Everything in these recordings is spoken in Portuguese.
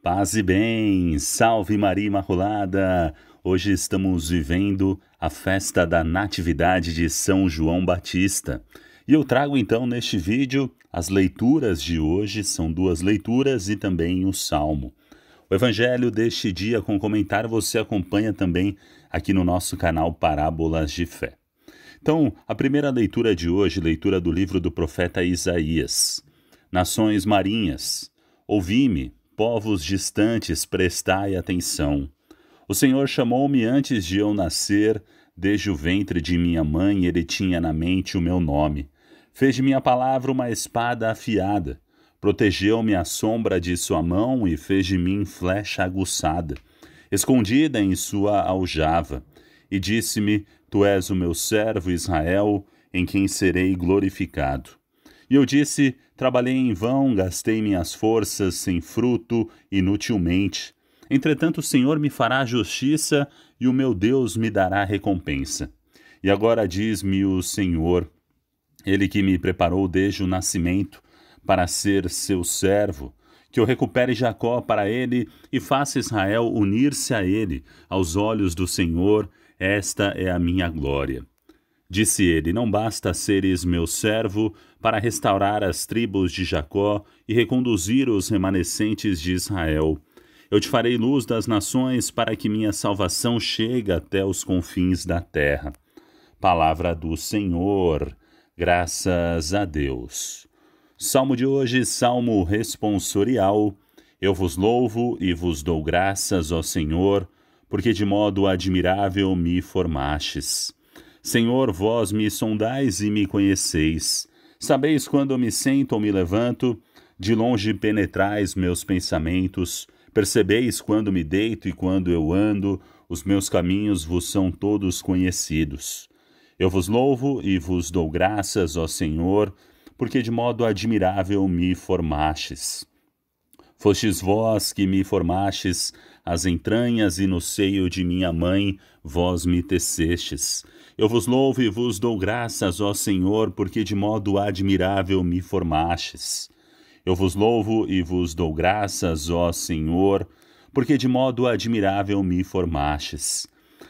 Paz e bem, salve Maria Imaculada! Hoje estamos vivendo a festa da Natividade de São João Batista. E eu trago então neste vídeo as leituras de hoje, são duas leituras e também o Salmo. O Evangelho deste dia com comentário você acompanha também aqui no nosso canal Parábolas de Fé. Então, a primeira leitura de hoje, leitura do livro do profeta Isaías. Nações marinhas, ouvi-me, povos distantes, prestai atenção. O Senhor chamou-me antes de eu nascer, desde o ventre de minha mãe ele tinha na mente o meu nome. Fez de minha palavra uma espada afiada, protegeu-me à sombra de sua mão e fez de mim flecha aguçada, escondida em sua aljava. E disse-me: Tu és o meu servo Israel, em quem serei glorificado. E eu disse: Trabalhei em vão, gastei minhas forças sem fruto, inutilmente. Entretanto, o Senhor me fará justiça e o meu Deus me dará recompensa. E agora diz-me o Senhor, Ele que me preparou desde o nascimento para ser seu servo, que eu recupere Jacó para ele e faça Israel unir-se a ele. Aos olhos do Senhor, esta é a minha glória. Disse ele: Não basta seres meu servo para restaurar as tribos de Jacó e reconduzir os remanescentes de Israel. Eu te farei luz das nações para que minha salvação chegue até os confins da terra. Palavra do Senhor, graças a Deus. Salmo de hoje, salmo responsorial. Eu vos louvo e vos dou graças, ó Senhor, porque de modo admirável me formastes. Senhor, vós me sondais e me conheceis. Sabeis quando me sento ou me levanto, de longe penetrais meus pensamentos, percebeis quando me deito e quando eu ando, os meus caminhos vos são todos conhecidos. Eu vos louvo e vos dou graças, ó Senhor, porque de modo admirável me formastes. Fostes vós que me formastes as entranhas e no seio de minha mãe vós me tecestes. Eu vos louvo e vos dou graças, ó Senhor, porque de modo admirável me formastes. Eu vos louvo e vos dou graças, ó Senhor, porque de modo admirável me formastes.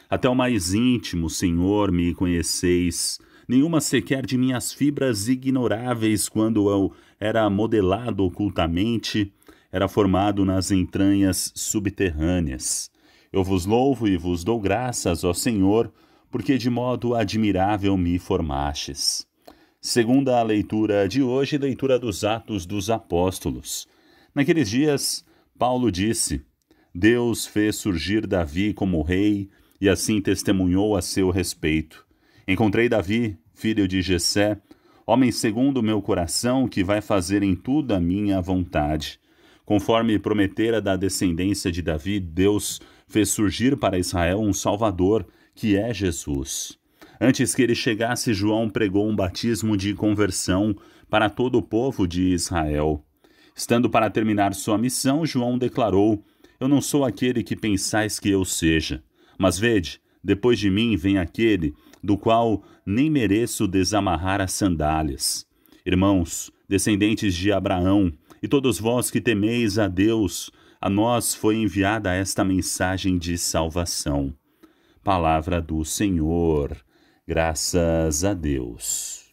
Até o mais íntimo, Senhor, me conheceis. Nenhuma sequer de minhas fibras ignoráveis, quando eu era modelado ocultamente, era formado nas entranhas subterrâneas. Eu vos louvo e vos dou graças, ó Senhor, porque de modo admirável me formastes. Segunda a leitura de hoje, leitura dos Atos dos Apóstolos. Naqueles dias, Paulo disse: Deus fez surgir Davi como rei e assim testemunhou a seu respeito. Encontrei Davi, filho de Jessé, homem segundo o meu coração, que vai fazer em tudo a minha vontade. Conforme prometera da descendência de Davi, Deus fez surgir para Israel um Salvador, que é Jesus. Antes que ele chegasse, João pregou um batismo de conversão para todo o povo de Israel. Estando para terminar sua missão, João declarou: Eu não sou aquele que pensais que eu seja. Mas vede, depois de mim vem aquele do qual nem mereço desamarrar as sandálias. Irmãos, descendentes de Abraão, e todos vós que temeis a Deus, a nós foi enviada esta mensagem de salvação. Palavra do Senhor, graças a Deus.